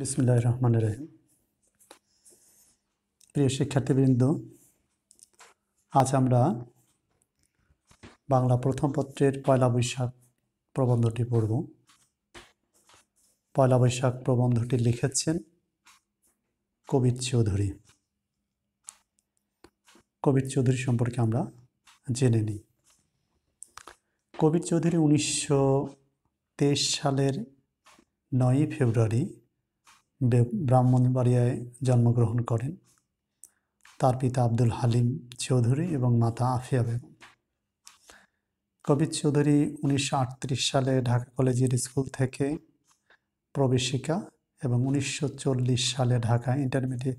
বিসমিল্লা রহমান রহিম প্রিয় শিক্ষার্থীবৃন্দ আজ আমরা বাংলা প্রথম পত্রের পয়লা বৈশাখ প্রবন্ধটি পড়ব পয়লা বৈশাখ প্রবন্ধটি লিখেছেন কবির চৌধুরী কবির চৌধুরী সম্পর্কে আমরা জেনে নিই কবির চৌধুরী উনিশশো সালের নয়ই ফেব্রুয়ারি ব্রাহ্মণবাড়িয়ায় জন্মগ্রহণ করেন তার পিতা আব্দুল হালিম চৌধুরী এবং মাতা আফিয়া বেগম কবির চৌধুরী উনিশশো সালে ঢাকা কলেজের স্কুল থেকে প্রবেশিকা এবং উনিশশো সালে ঢাকা ইন্টারমিডিয়েট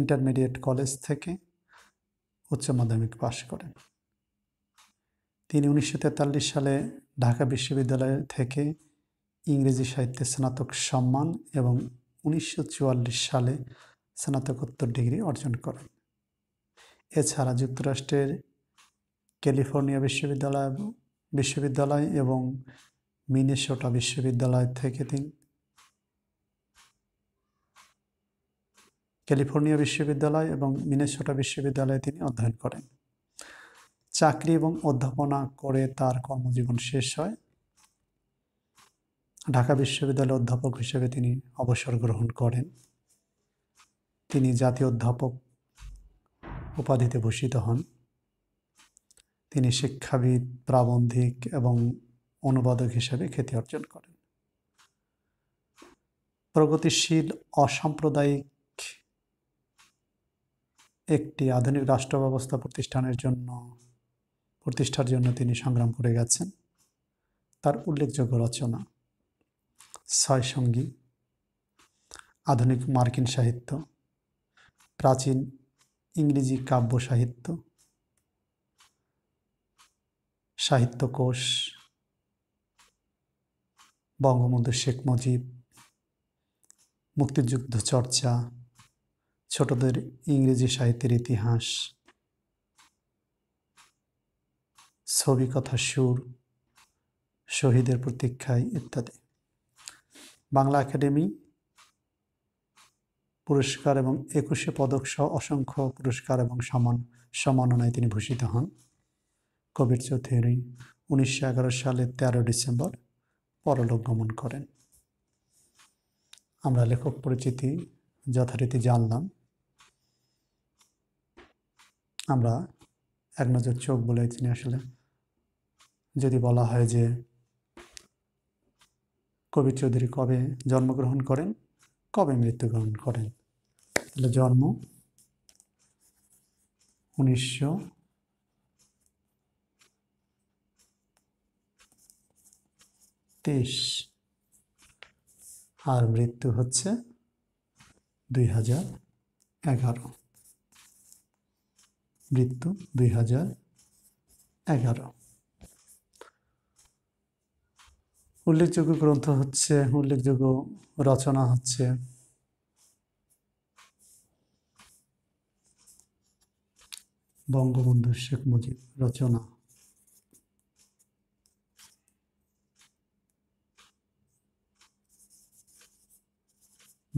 ইন্টারমিডিয়েট কলেজ থেকে উচ্চ মাধ্যমিক পাশ করেন তিনি উনিশশো সালে ঢাকা বিশ্ববিদ্যালয় থেকে ইংরেজি সাহিত্যে স্নাতক সম্মান এবং উনিশশো সালে স্নাতকোত্তর ডিগ্রি অর্জন করেন এছাড়া যুক্তরাষ্ট্রের ক্যালিফোর্নিয়া বিশ্ববিদ্যালয় বিশ্ববিদ্যালয় এবং মিনেসোটা বিশ্ববিদ্যালয় থেকে তিনি ক্যালিফোর্নিয়া বিশ্ববিদ্যালয় এবং মিনেসোটা বিশ্ববিদ্যালয়ে তিনি অধ্যয়ন করেন চাকরি এবং অধ্যাপনা করে তার কর্মজীবন শেষ হয় ঢাকা বিশ্ববিদ্যালয়ের অধ্যাপক হিসেবে তিনি অবসর গ্রহণ করেন তিনি জাতীয় অধ্যাপক উপাধিতে ভূষিত হন তিনি শিক্ষাবিদ প্রাবন্ধিক এবং অনুবাদক হিসেবে খ্যাতি অর্জন করেন প্রগতিশীল অসাম্প্রদায়িক একটি আধুনিক রাষ্ট্র ব্যবস্থা প্রতিষ্ঠানের জন্য প্রতিষ্ঠার জন্য তিনি সংগ্রাম করে গেছেন তার উল্লেখযোগ্য রচনা ছয় সঙ্গী আধুনিক মার্কিন সাহিত্য প্রাচীন ইংরেজি কাব্য সাহিত্য সাহিত্যকোষ বঙ্গবন্ধু শেখ মুজিব মুক্তিযুদ্ধ চর্চা ছোটদের ইংরেজি সাহিত্যের ইতিহাস ছবি কথা সুর শহীদের প্রতীক্ষায় ইত্যাদি বাংলা একাডেমি পুরস্কার এবং একুশে পদক সহ অসংখ্য পুরস্কার এবং সমান সমাননায় তিনি ভূষিত হন কবির চৌধুরী উনিশশো এগারো সালের তেরো ডিসেম্বর পরলোক গমন করেন আমরা লেখক পরিচিতি যথারীতি জানলাম আমরা এক নজর চোখ বলে তিনি আসলে যদি বলা হয় যে কবির চৌধুরী কবে জন্মগ্রহণ করেন কবে মৃত্যুগ্রহণ করেন তাহলে জন্ম উনিশশো তেইশ আর মৃত্যু হচ্ছে দুই হাজার এগারো মৃত্যু দুই হাজার এগারো উল্লেখযোগ্য গ্রন্থ হচ্ছে উল্লেখযোগ্য রচনা হচ্ছে বঙ্গবন্ধু শেখ মুজিব রচনা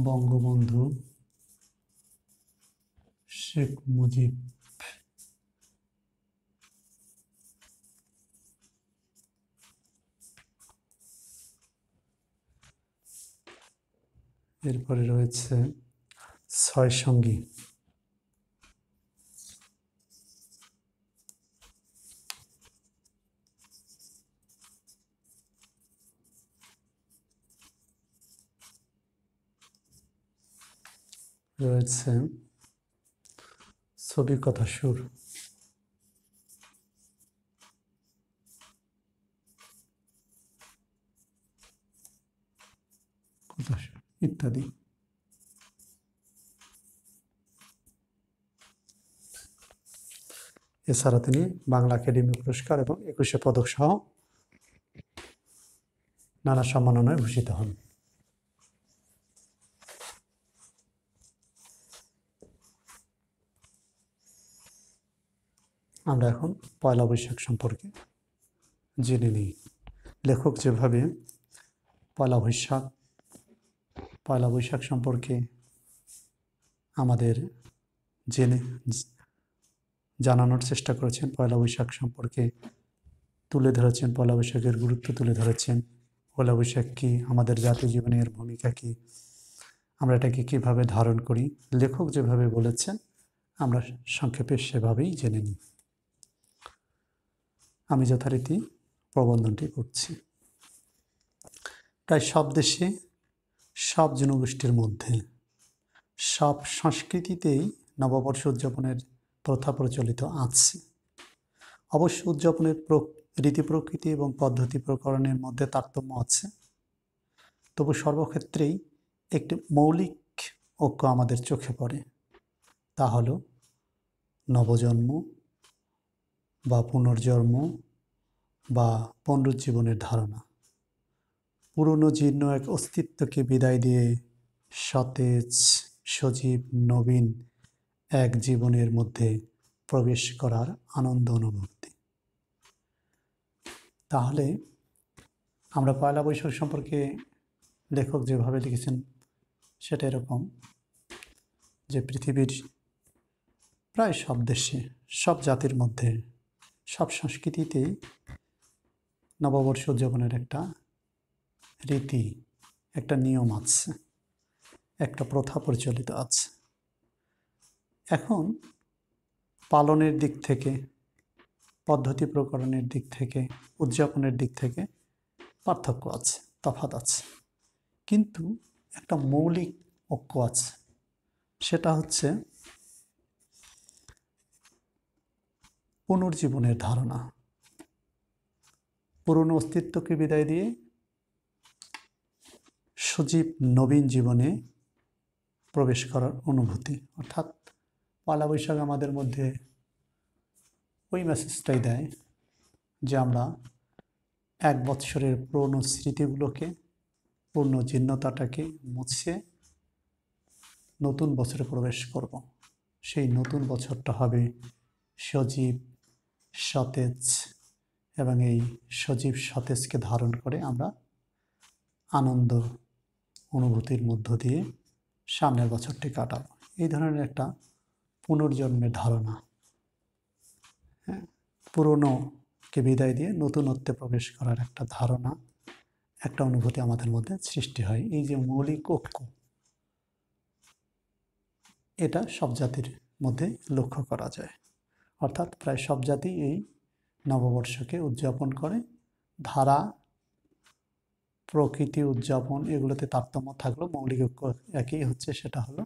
বঙ্গবন্ধু শেখ মুজিব এরপরে রয়েছে ছয় সঙ্গী রয়েছে ছবি কথা সুর ইত্যাদি এছাড়া তিনি বাংলা একাডেমি পুরস্কার এবং একুশে পদক সহ নানা সম্মাননায় ভূষিত হন আমরা এখন পয়লা বৈশাখ সম্পর্কে জেনে নিই লেখক যেভাবে পয়লা বৈশাখ পয়লা বৈশাখ সম্পর্কে আমাদের জেনে জানানোর চেষ্টা করেছেন পয়লা বৈশাখ সম্পর্কে তুলে ধরেছেন পয়লা বৈশাখের গুরুত্ব তুলে ধরেছেন পয়লা বৈশাখ কী আমাদের জাতীয় জীবনের ভূমিকা কী আমরা এটাকে কীভাবে ধারণ করি লেখক যেভাবে বলেছেন আমরা সংক্ষেপে সেভাবেই জেনে নিই আমি যথারীতি প্রবন্ধনটি করছি প্রায় সব দেশে সব জনগোষ্ঠীর মধ্যে সব সংস্কৃতিতেই নববর্ষ উদযাপনের প্রথা প্রচলিত আছে অবশ্য উদযাপনের রীতি প্রকৃতি এবং পদ্ধতি প্রকরণের মধ্যে তারতম্য আছে তবু সর্বক্ষেত্রেই একটি মৌলিক ঐক্য আমাদের চোখে পড়ে তা হল নবজন্ম বা পুনর্জন্ম বা পুনরুজ্জীবনের ধারণা পুরনো জীর্ণ এক অস্তিত্বকে বিদায় দিয়ে সতেজ সজীব নবীন এক জীবনের মধ্যে প্রবেশ করার আনন্দ অনুভূতি তাহলে আমরা পয়লা বৈশাখ সম্পর্কে লেখক যেভাবে লিখেছেন সেটা এরকম যে পৃথিবীর প্রায় সব দেশে সব জাতির মধ্যে সব সংস্কৃতিতেই নববর্ষ উদযাপনের একটা রীতি একটা নিয়ম আছে একটা প্রথা প্রচলিত আছে এখন পালনের দিক থেকে পদ্ধতি প্রকরণের দিক থেকে উদযাপনের দিক থেকে পার্থক্য আছে তফাত আছে কিন্তু একটা মৌলিক ঐক্য আছে সেটা হচ্ছে পুনর্জীবনের ধারণা পুরনো অস্তিত্বকে বিদায় দিয়ে সজীব নবীন জীবনে প্রবেশ করার অনুভূতি অর্থাৎ পয়লা বৈশাখ আমাদের মধ্যে ওই মেসেজটাই দেয় যে আমরা এক বৎসরের পুরনো স্মৃতিগুলোকে পূর্ণ জীর্ণতাটাকে মুছে নতুন বছরে প্রবেশ করব। সেই নতুন বছরটা হবে সজীব সতেজ এবং এই সজীব সতেজকে ধারণ করে আমরা আনন্দ অনুভূতির মধ্য দিয়ে সামনের বছরটি কাটাবো এই ধরনের একটা পুনর্জন্মের ধারণা হ্যাঁ পুরনোকে বিদায় দিয়ে নতুনত্বে প্রবেশ করার একটা ধারণা একটা অনুভূতি আমাদের মধ্যে সৃষ্টি হয় এই যে মৌলিক ঐক্য এটা সব জাতির মধ্যে লক্ষ্য করা যায় অর্থাৎ প্রায় সব জাতি এই নববর্ষকে উদযাপন করে ধারা প্রকৃতি উদযাপন এগুলোতে তারতম্য থাকলেও মৌলিক ঐক্য একই হচ্ছে সেটা হলো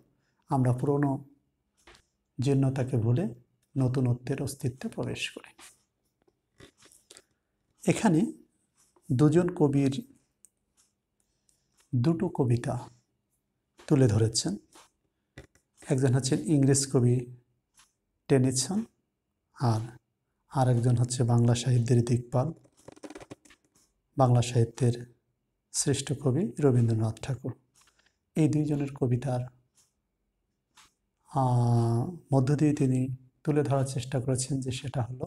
আমরা পুরনো জীর্ণতাকে ভুলে নতুনত্বের অস্তিত্বে প্রবেশ করি এখানে দুজন কবির দুটো কবিতা তুলে ধরেছেন একজন হচ্ছেন ইংরেজ কবি টেনিসন আর আরেকজন হচ্ছে বাংলা সাহিত্যের দিকপাল বাংলা সাহিত্যের শ্রেষ্ঠ কবি রবীন্দ্রনাথ ঠাকুর এই দুইজনের কবিতার মধ্য দিয়ে তিনি তুলে ধরার চেষ্টা করেছেন যে সেটা হলো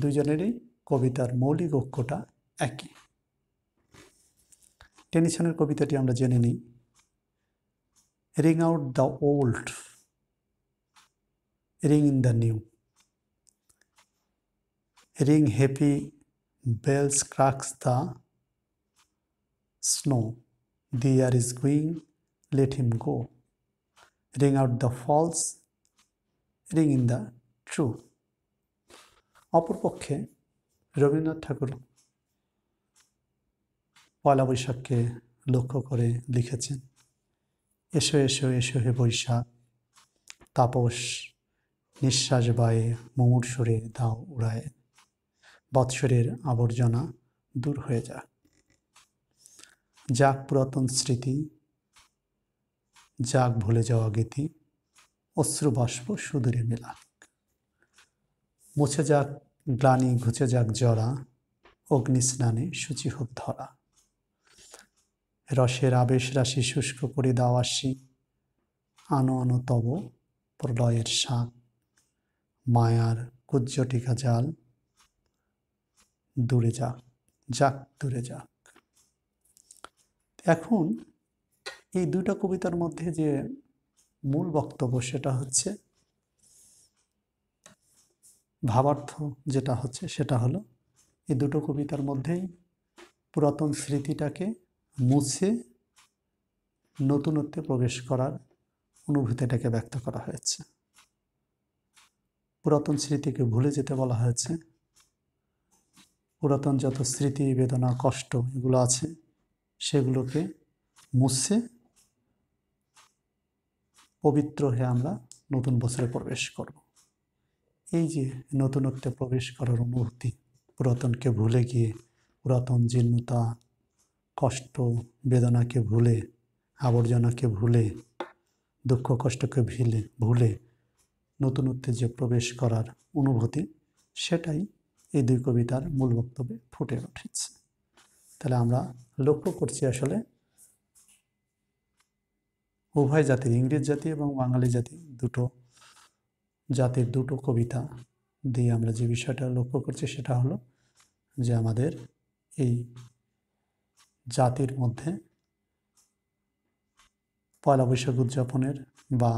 দুইজনেরই কবিতার মৌলিক অক্ষটা একই টেনিসনের কবিতাটি আমরা জেনে নিই ring out the old ring in the new ring happy bells cracks the snow. The air is going, let him go. Ring out the false, ring in the true. অপরপক্ষে রবীন্দ্রনাথ ঠাকুর পয়লা বৈশাখকে লক্ষ্য করে লিখেছেন এসো এসো এসো হে বৈশাখ তাপস নিঃশ্বাস বায়ে মুমুর সুরে দাও উড়ায় বৎসরের আবর্জনা দূর হয়ে যাক যাক পুরাতন স্মৃতি যাক ভুলে যাওয়া গীতি অশ্রুবাষ্প সুদূরে মেলাক মুছে যাক গ্লানি ঘুচে যাক জরা অগ্নি স্নানে সূচি হোক ধরা রসের আবেশ রাশি শুষ্ক করে দাও আনো আনো তব প্রলয়ের শাক মায়ার কুজ্জটিকা জাল দূরে যা যাক দূরে যাক এখন এই দুইটা কবিতার মধ্যে যে মূল বক্তব্য সেটা হচ্ছে ভাবার্থ যেটা হচ্ছে সেটা হলো এই দুটো কবিতার মধ্যেই পুরাতন স্মৃতিটাকে মুছে নতুনত্বে প্রবেশ করার অনুভূতিটাকে ব্যক্ত করা হয়েছে পুরাতন স্মৃতিকে ভুলে যেতে বলা হয়েছে পুরাতন যত স্মৃতি বেদনা কষ্ট এগুলো আছে সেগুলোকে মুছে পবিত্র হয়ে আমরা নতুন বছরে প্রবেশ করব এই যে নতুনত্বে প্রবেশ করার অনুভূতি পুরাতনকে ভুলে গিয়ে পুরাতন জীর্ণতা কষ্ট বেদনাকে ভুলে আবর্জনাকে ভুলে দুঃখ কষ্টকে ভিলে ভুলে নতুনত্বে যে প্রবেশ করার অনুভূতি সেটাই এই দুই কবিতার মূল বক্তব্যে ফুটে উঠেছে তাহলে আমরা লক্ষ্য করছি আসলে উভয় জাতির ইংরেজ জাতি এবং বাঙালি জাতি দুটো জাতির দুটো কবিতা দিয়ে আমরা যে বিষয়টা লক্ষ্য করছি সেটা হলো যে আমাদের এই জাতির মধ্যে পয়লা বৈশাখ উদযাপনের বা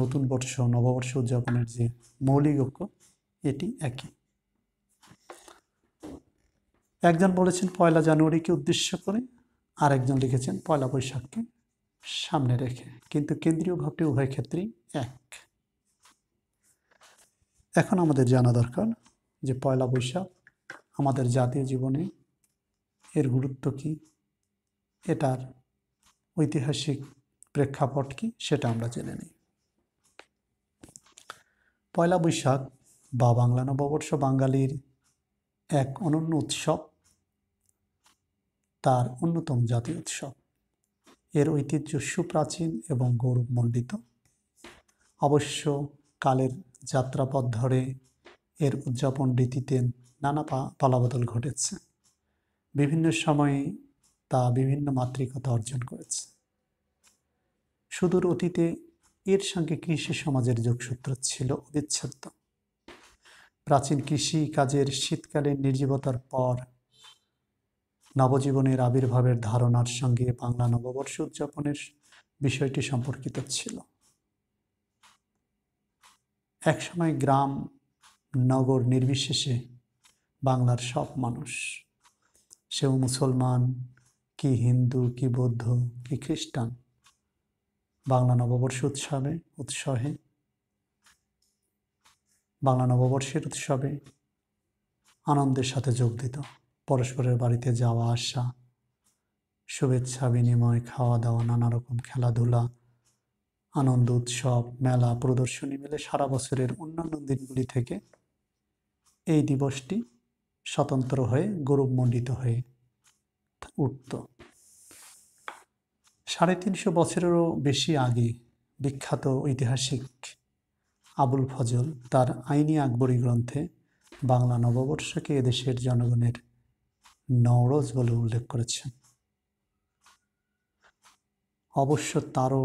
নতুন বর্ষ নববর্ষ উদযাপনের যে মৌলিক ঐক্য এটি একই একজন বলেছেন পয়লা জানুয়ারিকে উদ্দেশ্য করে আরেকজন লিখেছেন পয়লা বৈশাখকে সামনে রেখে কিন্তু কেন্দ্রীয় ভাবটি উভয় ক্ষেত্রেই এক এখন আমাদের জানা দরকার যে পয়লা বৈশাখ আমাদের জাতীয় জীবনে এর গুরুত্ব কী এটার ঐতিহাসিক প্রেক্ষাপট কি সেটা আমরা জেনে নিই পয়লা বৈশাখ বা বাংলা নববর্ষ বাঙালির এক অনন্য উৎসব তার অন্যতম জাতীয় উৎসব এর ঐতিহ্য সুপ্রাচীন এবং গৌরবমণ্ডিত অবশ্য কালের যাত্রাপথ ধরে এর উদযাপন রীতিতে নানা পালাবদল ঘটেছে বিভিন্ন সময়ে তা বিভিন্ন মাতৃকতা অর্জন করেছে সুদূর অতীতে এর সঙ্গে কৃষি সমাজের যোগসূত্র ছিল অবিচ্ছেদ্য প্রাচীন কৃষি কাজের শীতকালীন নির্জীবতার পর নবজীবনের আবির্ভাবের ধারণার সঙ্গে বাংলা নববর্ষ উদযাপনের বিষয়টি সম্পর্কিত ছিল একসময় গ্রাম নগর নির্বিশেষে বাংলার সব মানুষ সেও মুসলমান কি হিন্দু কি বৌদ্ধ কি খ্রিস্টান বাংলা নববর্ষ উৎসবে উৎসবে বাংলা নববর্ষের উৎসবে আনন্দের সাথে যোগ দিত পরস্পরের বাড়িতে যাওয়া আসা শুভেচ্ছা বিনিময় খাওয়া দাওয়া নানা রকম খেলাধুলা আনন্দ উৎসব মেলা প্রদর্শনী মিলে সারা বছরের অন্যান্য দিনগুলি থেকে এই দিবসটি স্বতন্ত্র হয়ে গৌরবমণ্ডিত হয়ে উঠত সাড়ে তিনশো বছরেরও বেশি আগে বিখ্যাত ঐতিহাসিক আবুল ফজল তার আইনি আকবরী গ্রন্থে বাংলা নববর্ষকে এদেশের জনগণের নওরজ বলে উল্লেখ করেছেন অবশ্য তারও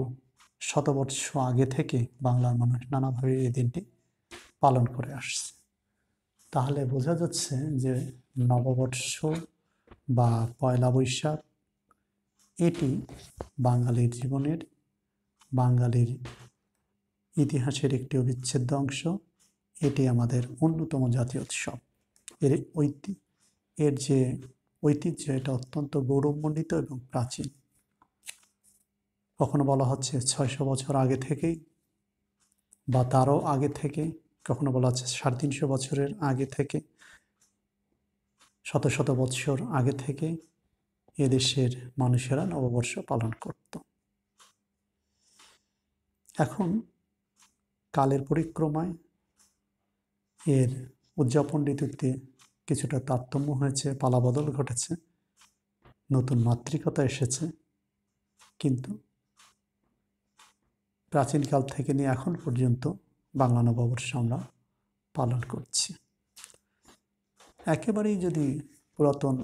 শতবর্ষ আগে থেকে বাংলার মানুষ নানাভাবে এই দিনটি পালন করে আসছে তাহলে বোঝা যাচ্ছে যে নববর্ষ বা পয়লা বৈশাখ এটি বাঙালির জীবনের বাঙালির ইতিহাসের একটি অবিচ্ছেদ্য অংশ এটি আমাদের অন্যতম জাতীয় উৎসব এর ঐতি এর যে ঐতিহ্য এটা অত্যন্ত গৌরবমণ্ডিত এবং প্রাচীন কখনো বলা হচ্ছে ছয়শো বছর আগে থেকেই বা তারও আগে থেকে কখনো বলা হচ্ছে সাড়ে তিনশো বছরের আগে থেকে শত শত বছর আগে থেকে এদেশের মানুষেরা নববর্ষ পালন করত এখন কালের পরিক্রমায় এর উদযাপন ঋতুতে কিছুটা তারতম্য হয়েছে পালাবদল ঘটেছে নতুন মাতৃকতা এসেছে কিন্তু প্রাচীনকাল থেকে নিয়ে এখন পর্যন্ত বাংলা নববর্ষ আমরা পালন করছি একেবারেই যদি পুরাতন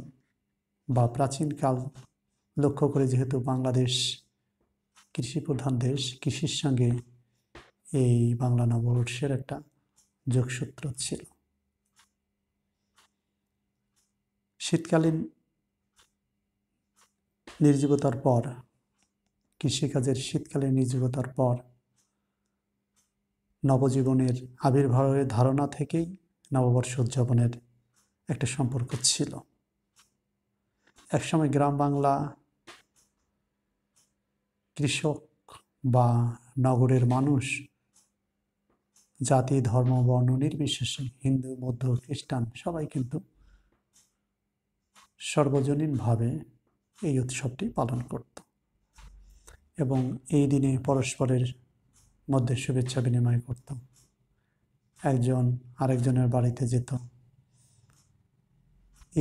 বা প্রাচীনকাল লক্ষ্য করে যেহেতু বাংলাদেশ কৃষিপ্রধান দেশ কৃষির সঙ্গে এই বাংলা নববর্ষের একটা যোগসূত্র ছিল শীতকালীন নির্জীবতার পর কৃষিকাজের শীতকালীন নির্জীবতার পর নবজীবনের আবির্ভাবের ধারণা থেকেই নববর্ষ উদযাপনের একটা সম্পর্ক ছিল একসময় গ্রাম বাংলা কৃষক বা নগরের মানুষ জাতি ধর্ম বর্ণ নির্বিশেষে হিন্দু বৌদ্ধ খ্রিস্টান সবাই কিন্তু সর্বজনীনভাবে এই উৎসবটি পালন করত এবং এই দিনে পরস্পরের মধ্যে শুভেচ্ছা বিনিময় করত একজন আরেকজনের বাড়িতে যেত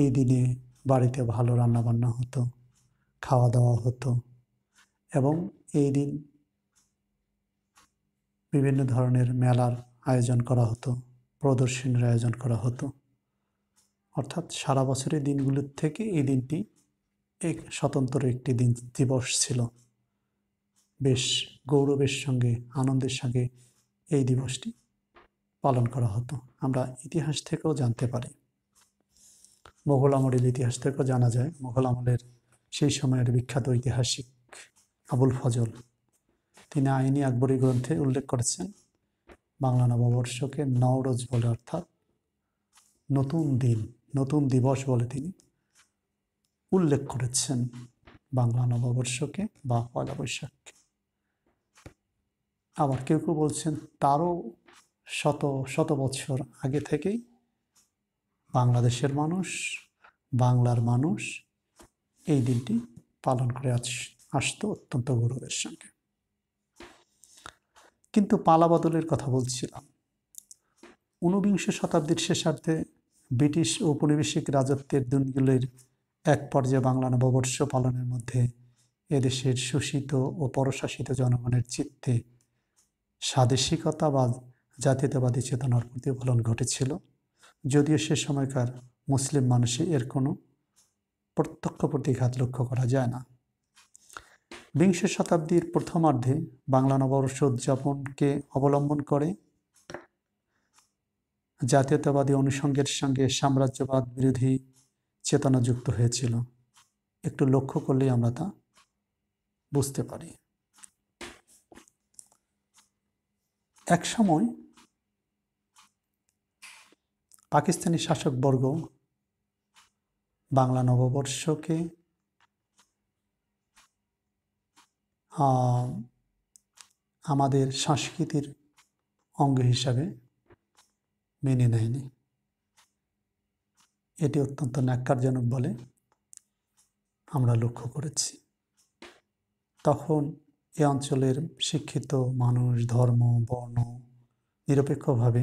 এই দিনে বাড়িতে ভালো রান্নাবান্না হতো খাওয়া দাওয়া হতো এবং এই দিন বিভিন্ন ধরনের মেলার আয়োজন করা হতো প্রদর্শনীর আয়োজন করা হতো অর্থাৎ সারা বছরের দিনগুলোর থেকে এই দিনটি এক স্বতন্ত্র একটি দিন দিবস ছিল বেশ গৌরবের সঙ্গে আনন্দের সঙ্গে এই দিবসটি পালন করা হতো আমরা ইতিহাস থেকেও জানতে পারি মোঘল আমলের ইতিহাস থেকেও জানা যায় মোঘল আমলের সেই সময়ের বিখ্যাত ঐতিহাসিক আবুল ফজল তিনি আইনি আকবরী গ্রন্থে উল্লেখ করেছেন বাংলা নববর্ষকে নওরোজ বলে অর্থাৎ নতুন দিন নতুন দিবস বলে তিনি উল্লেখ করেছেন বাংলা নববর্ষকে বা পয়লা বৈশাখকে আবার কেউ কেউ বলছেন তারও শত শত বছর আগে থেকেই বাংলাদেশের মানুষ বাংলার মানুষ এই দিনটি পালন করে আস আসতো অত্যন্ত গৌরবের সঙ্গে কিন্তু পালাবদলের কথা বলছিলাম ঊনবিংশ শতাব্দীর শেষার্ধে ব্রিটিশ ঔপনিবেশিক রাজত্বের দিনগুলির এক পর্যায়ে বাংলা নববর্ষ পালনের মধ্যে এদেশের শোষিত ও পরশাসিত জনগণের চিত্তে স্বাদেশিকতা বা জাতীয়তাবাদী চেতনার প্রতিফলন ঘটেছিল যদিও সে সময়কার মুসলিম মানুষে এর কোনো প্রত্যক্ষ প্রতিঘাত লক্ষ্য করা যায় না বিংশ শতাব্দীর প্রথমার্ধে বাংলা নববর্ষ উদযাপনকে অবলম্বন করে জাতীয়তাবাদী অনুষঙ্গের সঙ্গে সাম্রাজ্যবাদ বিরোধী চেতনা যুক্ত হয়েছিল একটু লক্ষ্য করলেই আমরা তা বুঝতে পারি একসময় পাকিস্তানি শাসকবর্গ বাংলা নববর্ষকে আমাদের সংস্কৃতির অঙ্গ হিসাবে মেনে নেয়নি এটি অত্যন্ত ন্যাক্কারজনক বলে আমরা লক্ষ্য করেছি তখন এ অঞ্চলের শিক্ষিত মানুষ ধর্ম বর্ণ নিরপেক্ষভাবে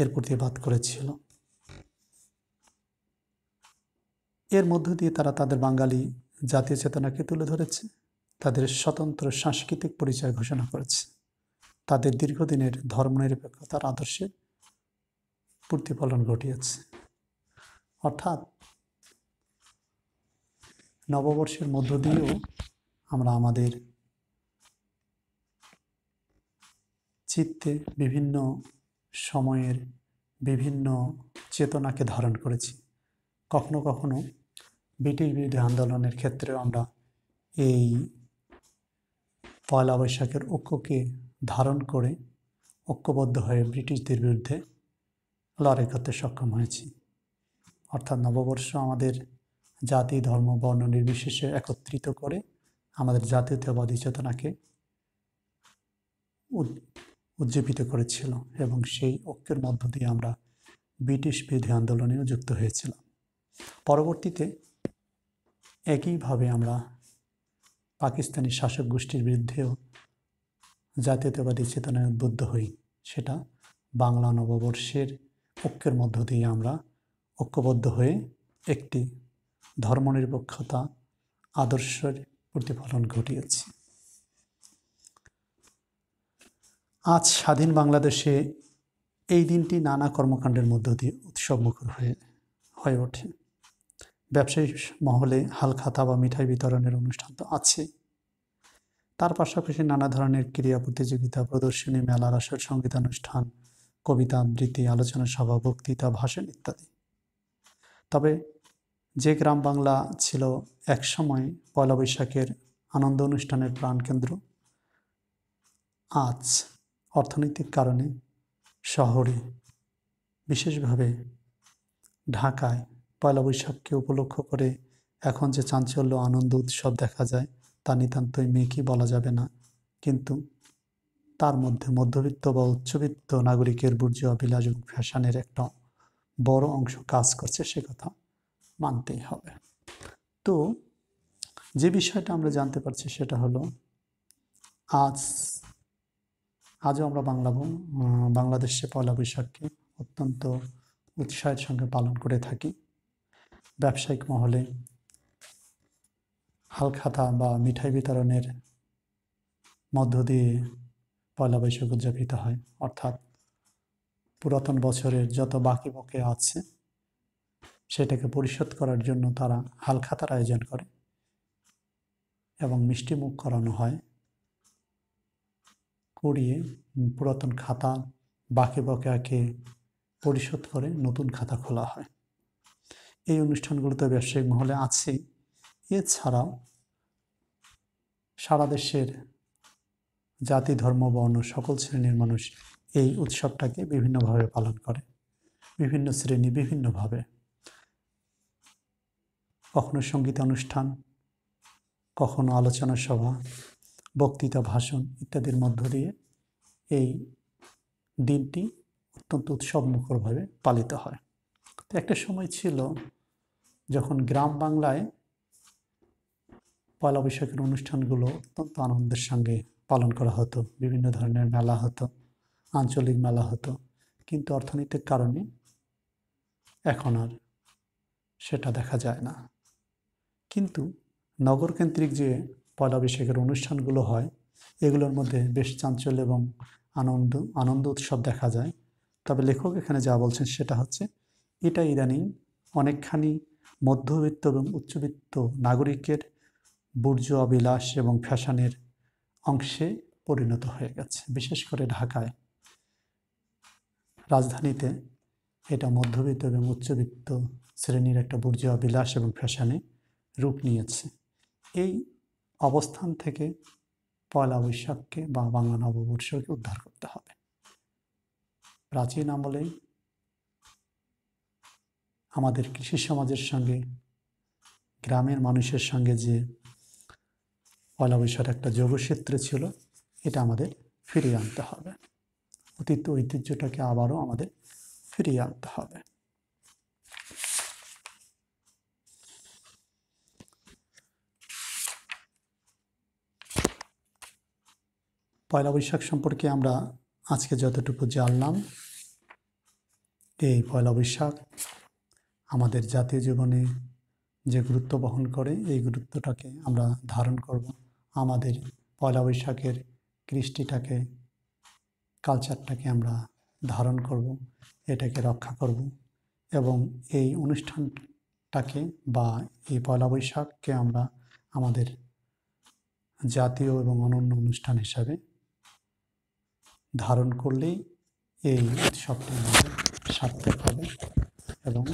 এর প্রতিবাদ করেছিল এর মধ্য দিয়ে তারা তাদের বাঙালি জাতীয় চেতনাকে তুলে ধরেছে তাদের স্বতন্ত্র সাংস্কৃতিক পরিচয় ঘোষণা করেছে তাদের দীর্ঘদিনের ধর্মনিরপেক্ষতার আদর্শে প্রতিফলন ঘটিয়েছে অর্থাৎ নববর্ষের মধ্য দিয়েও আমরা আমাদের চিত্তে বিভিন্ন সময়ের বিভিন্ন চেতনাকে ধারণ করেছি কখনো কখনো ব্রিটিশ বিরোধী আন্দোলনের ক্ষেত্রেও আমরা এই পয়লা বৈশাখের ঐক্যকে ধারণ করে ঐক্যবদ্ধ হয়ে ব্রিটিশদের বিরুদ্ধে লড়াই করতে সক্ষম হয়েছি অর্থাৎ নববর্ষ আমাদের জাতি ধর্ম বর্ণ নির্বিশেষে একত্রিত করে আমাদের জাতীয়তাবাদী চেতনাকে উজ্জীবিত করেছিল এবং সেই ঐক্যের মধ্য দিয়ে আমরা ব্রিটিশ বিরোধী আন্দোলনেও যুক্ত হয়েছিলাম পরবর্তীতে একইভাবে আমরা পাকিস্তানি শাসক গোষ্ঠীর বিরুদ্ধেও জাতীয়তাবাদী চেতনায় উদ্বুদ্ধ হই সেটা বাংলা নববর্ষের ঐক্যের মধ্য দিয়ে আমরা ঐক্যবদ্ধ হয়ে একটি ধর্মনিরপেক্ষতা আদর্শের প্রতিফলন ঘটিয়েছি আজ স্বাধীন বাংলাদেশে এই দিনটি নানা কর্মকাণ্ডের মধ্য দিয়ে উৎসবমুখর হয়ে হয়ে ওঠে ব্যবসায়ী মহলে হালখাতা বা মিঠাই বিতরণের অনুষ্ঠান তো আছে তার পাশাপাশি নানা ধরনের ক্রীড়া প্রতিযোগিতা প্রদর্শনী মেলা রাসের সঙ্গীতানুষ্ঠান কবিতা আবৃত্তি আলোচনা সভা বক্তৃতা ভাষণ ইত্যাদি তবে যে গ্রাম বাংলা ছিল সময় পয়লা বৈশাখের আনন্দ অনুষ্ঠানের প্রাণকেন্দ্র আজ অর্থনৈতিক কারণে শহরে বিশেষভাবে ঢাকায় পয়লা বৈশাখকে উপলক্ষ করে এখন যে চাঞ্চল্য আনন্দ উৎসব দেখা যায় তা নিতান্তই মেয়েকেই বলা যাবে না কিন্তু তার মধ্যে মধ্যবিত্ত বা উচ্চবিত্ত নাগরিকের বুর্জীয় বিলাস ফ্যাশনের একটা বড় অংশ কাজ করছে সে কথা মানতেই হবে তো যে বিষয়টা আমরা জানতে পারছি সেটা হলো আজ আজও আমরা বাংলা বাংলাদেশে পয়লা বৈশাখকে অত্যন্ত উৎসাহের সঙ্গে পালন করে থাকি ব্যবসায়িক মহলে হালখাতা বা মিঠাই বিতরণের মধ্য দিয়ে পয়লা বৈশাখ উদযাপিত হয় অর্থাৎ পুরাতন বছরের যত বাকি বকে আছে সেটাকে পরিশোধ করার জন্য তারা হালখাতার আয়োজন করে এবং মিষ্টিমুখ করানো হয় করিয়ে পুরাতন খাতা বাকি বকেয়াকে পরিশোধ করে নতুন খাতা খোলা হয় এই অনুষ্ঠানগুলোতে ব্যবসায়িক মহলে আছে এছাড়াও সারা দেশের জাতি ধর্ম বর্ণ সকল শ্রেণীর মানুষ এই উৎসবটাকে বিভিন্নভাবে পালন করে বিভিন্ন শ্রেণী বিভিন্নভাবে কখনো সঙ্গীত অনুষ্ঠান কখনো আলোচনা সভা বক্তৃতা ভাষণ ইত্যাদির মধ্য দিয়ে এই দিনটি অত্যন্ত উৎসবমুখরভাবে পালিত হয় তো একটা সময় ছিল যখন গ্রাম বাংলায় পয়লা বৈশাখের অনুষ্ঠানগুলো অত্যন্ত আনন্দের সঙ্গে পালন করা হতো বিভিন্ন ধরনের মেলা হতো আঞ্চলিক মেলা হতো কিন্তু অর্থনৈতিক কারণে এখন আর সেটা দেখা যায় না কিন্তু নগরকেন্দ্রিক যে পয়লা বৈশাখের অনুষ্ঠানগুলো হয় এগুলোর মধ্যে বেশ চাঞ্চল্য এবং আনন্দ আনন্দ উৎসব দেখা যায় তবে লেখক এখানে যা বলছেন সেটা হচ্ছে এটা ইদানিং অনেকখানি মধ্যবিত্ত এবং উচ্চবিত্ত নাগরিকের বর্জ্য অবিলাস এবং ফ্যাশনের অংশে পরিণত হয়ে গেছে বিশেষ করে ঢাকায় রাজধানীতে এটা মধ্যবিত্ত এবং উচ্চবিত্ত শ্রেণীর একটা বর্জ্য অবিলাস এবং ফ্যাশনে রূপ নিয়েছে এই অবস্থান থেকে পয়লা বৈশাখকে বা বাংলা নববর্ষকে উদ্ধার করতে হবে প্রাচীন আমলে আমাদের কৃষি সমাজের সঙ্গে গ্রামের মানুষের সঙ্গে যে বৈশাখ একটা যোগক্ষেত্রে ছিল এটা আমাদের ফিরিয়ে আনতে হবে অতীত ঐতিহ্যটাকে আবারও আমাদের ফিরিয়ে আনতে হবে পয়লা বৈশাখ সম্পর্কে আমরা আজকে যতটুকু জানলাম এই পয়লা বৈশাখ আমাদের জাতীয় জীবনে যে গুরুত্ব বহন করে এই গুরুত্বটাকে আমরা ধারণ করব আমাদের পয়লা বৈশাখের কৃষ্টিটাকে কালচারটাকে আমরা ধারণ করব এটাকে রক্ষা করব এবং এই অনুষ্ঠানটাকে বা এই পয়লা বৈশাখকে আমরা আমাদের জাতীয় এবং অনন্য অনুষ্ঠান হিসাবে ধারণ করলেই এই উৎসবটি আমাদের সার্থক হবে এবং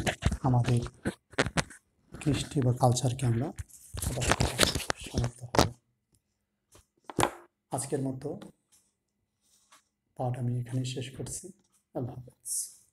আমাদের কৃষ্টি বা কালচারকে আমরা সমাপ্ত হবে আজকের মতো পাঠ আমি এখানেই শেষ করছি আল্লাহ হাফেজ